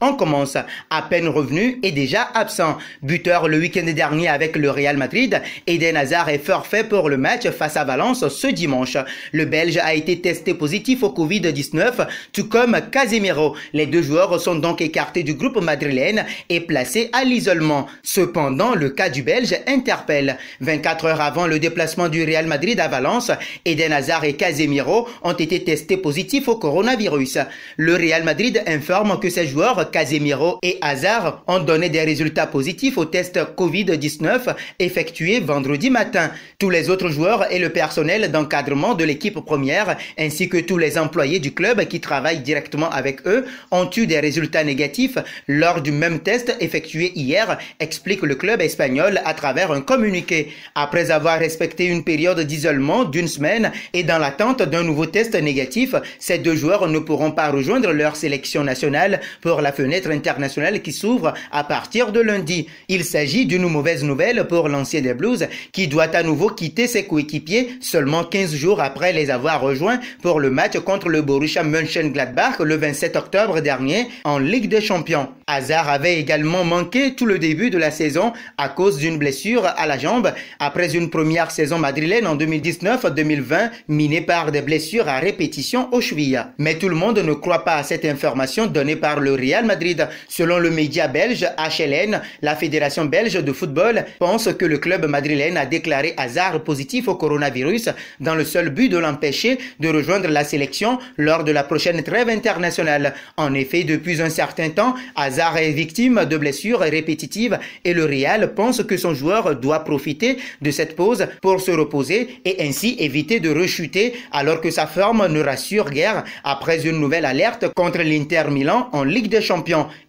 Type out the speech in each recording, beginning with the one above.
on commence. À peine revenu et déjà absent. Buteur le week-end dernier avec le Real Madrid, Eden Hazard est forfait pour le match face à Valence ce dimanche. Le Belge a été testé positif au Covid-19, tout comme Casemiro. Les deux joueurs sont donc écartés du groupe madrilène et placés à l'isolement. Cependant, le cas du Belge interpelle. 24 heures avant le déplacement du Real Madrid à Valence, Eden Hazard et Casemiro ont été testés positifs au coronavirus. Le Real Madrid informe que ces joueurs Casemiro et Hazard ont donné des résultats positifs au test Covid-19 effectué vendredi matin. Tous les autres joueurs et le personnel d'encadrement de l'équipe première ainsi que tous les employés du club qui travaillent directement avec eux ont eu des résultats négatifs lors du même test effectué hier, explique le club espagnol à travers un communiqué. Après avoir respecté une période d'isolement d'une semaine et dans l'attente d'un nouveau test négatif, ces deux joueurs ne pourront pas rejoindre leur sélection nationale pour la fenêtre internationale qui s'ouvre à partir de lundi. Il s'agit d'une mauvaise nouvelle pour l'ancien des Blues qui doit à nouveau quitter ses coéquipiers seulement 15 jours après les avoir rejoints pour le match contre le Borussia Mönchengladbach le 27 octobre dernier en Ligue des Champions. Hazard avait également manqué tout le début de la saison à cause d'une blessure à la jambe après une première saison madrilène en 2019-2020 minée par des blessures à répétition aux chevilles. Mais tout le monde ne croit pas à cette information donnée par le Real Madrid. Selon le média belge HLN, la Fédération belge de football pense que le club madrilène a déclaré Hazard positif au coronavirus dans le seul but de l'empêcher de rejoindre la sélection lors de la prochaine trêve internationale. En effet, depuis un certain temps, Hazard est victime de blessures répétitives et le Real pense que son joueur doit profiter de cette pause pour se reposer et ainsi éviter de rechuter alors que sa forme ne rassure guère après une nouvelle alerte contre l'Inter Milan en Ligue des Champions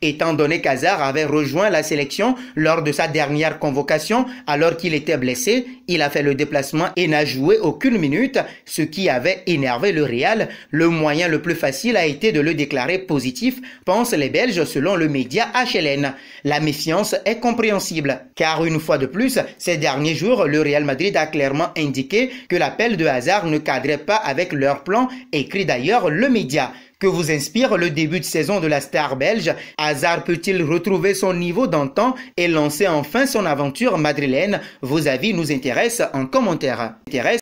étant donné qu'Hazard avait rejoint la sélection lors de sa dernière convocation alors qu'il était blessé. Il a fait le déplacement et n'a joué aucune minute, ce qui avait énervé le Real. Le moyen le plus facile a été de le déclarer positif, pensent les Belges selon le média HLN. La méfiance est compréhensible, car une fois de plus, ces derniers jours, le Real Madrid a clairement indiqué que l'appel de Hazard ne cadrait pas avec leur plan, écrit d'ailleurs le média que vous inspire le début de saison de la star belge Hazard peut-il retrouver son niveau d'antan et lancer enfin son aventure madrilène Vos avis nous intéressent en commentaire.